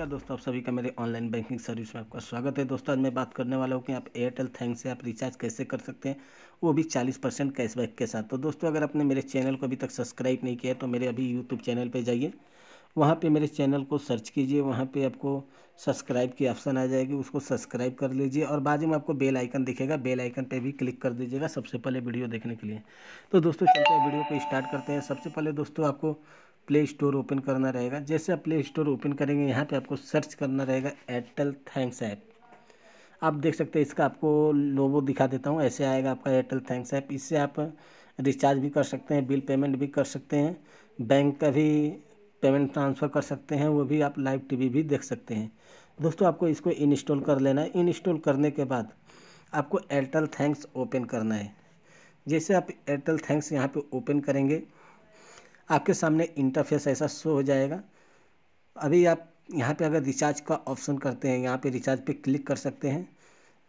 नमस्कार दोस्तों आप सभी का मेरे ऑनलाइन बैंकिंग सर्विस में आपका स्वागत है दोस्तों आज मैं बात करने वाला हूँ कि आप एयरटेल थैंक्स से आप रिचार्ज कैसे कर सकते हैं वो भी 40 परसेंट कैशबैक के साथ तो दोस्तों अगर आपने मेरे चैनल को अभी तक सब्सक्राइब नहीं किया है तो मेरे अभी यूट्यूब चैनल पर जाइए वहाँ पर मेरे चैनल को सर्च कीजिए वहाँ पर आपको सब्सक्राइब की ऑप्शन आ जाएगी उसको सब्सक्राइब कर लीजिए और बाद में आपको बेल आइकन दिखेगा बेल आइकन पे भी क्लिक कर दीजिएगा सबसे पहले वीडियो देखने के लिए तो दोस्तों चलते हैं वीडियो को स्टार्ट करते हैं सबसे पहले दोस्तों आपको प्ले स्टोर ओपन करना रहेगा जैसे आप प्ले स्टोर ओपन करेंगे यहाँ पे आपको सर्च करना रहेगा एयरटेल थैंक्स ऐप आप देख सकते हैं इसका आपको लोगो दिखा देता हूँ ऐसे आएगा आपका एयरटेल थैंक्स ऐप इससे आप रिचार्ज भी कर सकते हैं बिल पेमेंट भी कर सकते हैं बैंक का भी पेमेंट ट्रांसफ़र कर सकते हैं वो भी आप लाइव टी भी देख सकते हैं दोस्तों आपको इसको इंस्टॉल कर लेना है इंस्टॉल करने के बाद आपको एयरटेल थैंक्स ओपन करना है जैसे आप एयरटेल थैंक्स यहाँ पे ओपन करेंगे आपके सामने इंटरफेस ऐसा शो हो जाएगा अभी आप यहाँ पे अगर रिचार्ज का ऑप्शन करते हैं यहाँ पे रिचार्ज पे क्लिक कर सकते हैं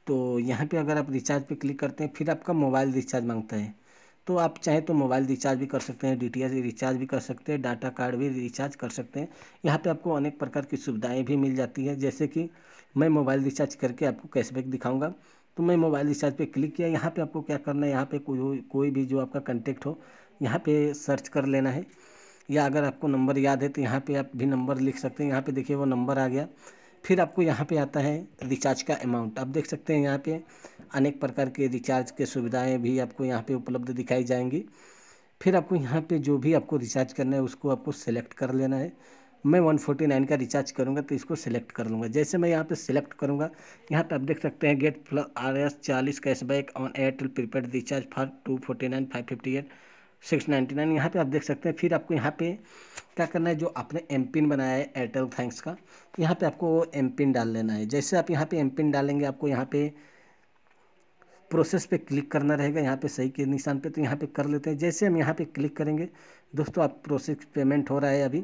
तो यहाँ पे अगर आप रिचार्ज पे क्लिक करते हैं फिर आपका मोबाइल रिचार्ज मांगता है तो आप चाहें तो मोबाइल रिचार्ज भी कर सकते हैं डी रिचार्ज भी कर सकते हैं डाटा कार्ड भी रिचार्ज कर सकते हैं यहाँ पर आपको अनेक प्रकार की सुविधाएँ भी मिल जाती है जैसे कि मैं मोबाइल रिचार्ज करके आपको कैशबैक दिखाऊँगा तो मैं मोबाइल रिचार्ज पे क्लिक किया यहाँ पे आपको क्या करना है यहाँ पे कोई कोई भी जो आपका कंटेक्ट हो यहाँ पे सर्च कर लेना है या अगर आपको नंबर याद है तो यहाँ पे आप भी नंबर लिख सकते हैं यहाँ पे देखिए वो नंबर आ गया फिर आपको यहाँ पे आता है रिचार्ज का अमाउंट आप देख सकते हैं यहाँ पे अनेक प्रकार के रिचार्ज के सुविधाएं भी आपको यहाँ पे उपलब्ध दिखाई जाएंगी फिर आपको यहाँ पे जो भी आपको रिचार्ज करना है उसको आपको सेलेक्ट कर लेना है मैं वन फोर्टी नाइन का रिचार्ज करूँगा तो इसको सिलेक्ट कर लूँगा जैसे मैं यहाँ पे सिलेक्ट करूँगा यहाँ पे आप देख सकते हैं गेट आर एस चालीस cashback on Airtel prepaid recharge for two forty nine five fifty eight six ninety nine यहाँ पर आप देख सकते हैं फिर आपको यहाँ पे क्या करना है जो आपने एम पिन बनाया है एयरटेल थैंक्स का तो यहाँ पे आपको एम पिन डाल लेना है जैसे आप यहाँ पे एम पिन डालेंगे आपको यहाँ पे प्रोसेस पे क्लिक करना रहेगा यहाँ पे सही के निशान पे तो यहाँ पे कर लेते हैं जैसे हम यहाँ पे क्लिक करेंगे दोस्तों आप प्रोसेस पेमेंट हो रहा है अभी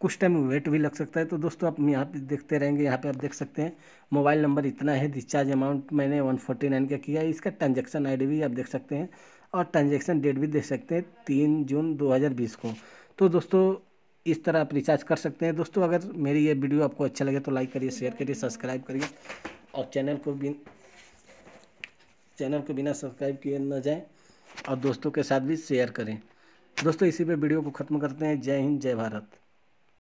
कुछ टाइम वेट भी लग सकता है तो दोस्तों आप यहाँ पे देखते रहेंगे यहाँ पे आप देख सकते हैं मोबाइल नंबर इतना है रिचार्ज अमाउंट मैंने वन फोर्टी नाइन का किया है इसका ट्रांजेक्शन आई भी आप देख सकते हैं और ट्रांजेक्शन डेट भी देख सकते हैं तीन जून बीस को तो दोस्तों इस तरह आप रिचार्ज कर सकते हैं दोस्तों अगर मेरी ये वीडियो आपको अच्छा लगे तो लाइक करिए शेयर करिए सब्सक्राइब करिए और चैनल को भी चैनल को बिना सब्सक्राइब किए ना जाए और दोस्तों के साथ भी शेयर करें दोस्तों इसी पे वीडियो को ख़त्म करते हैं जय हिंद जय भारत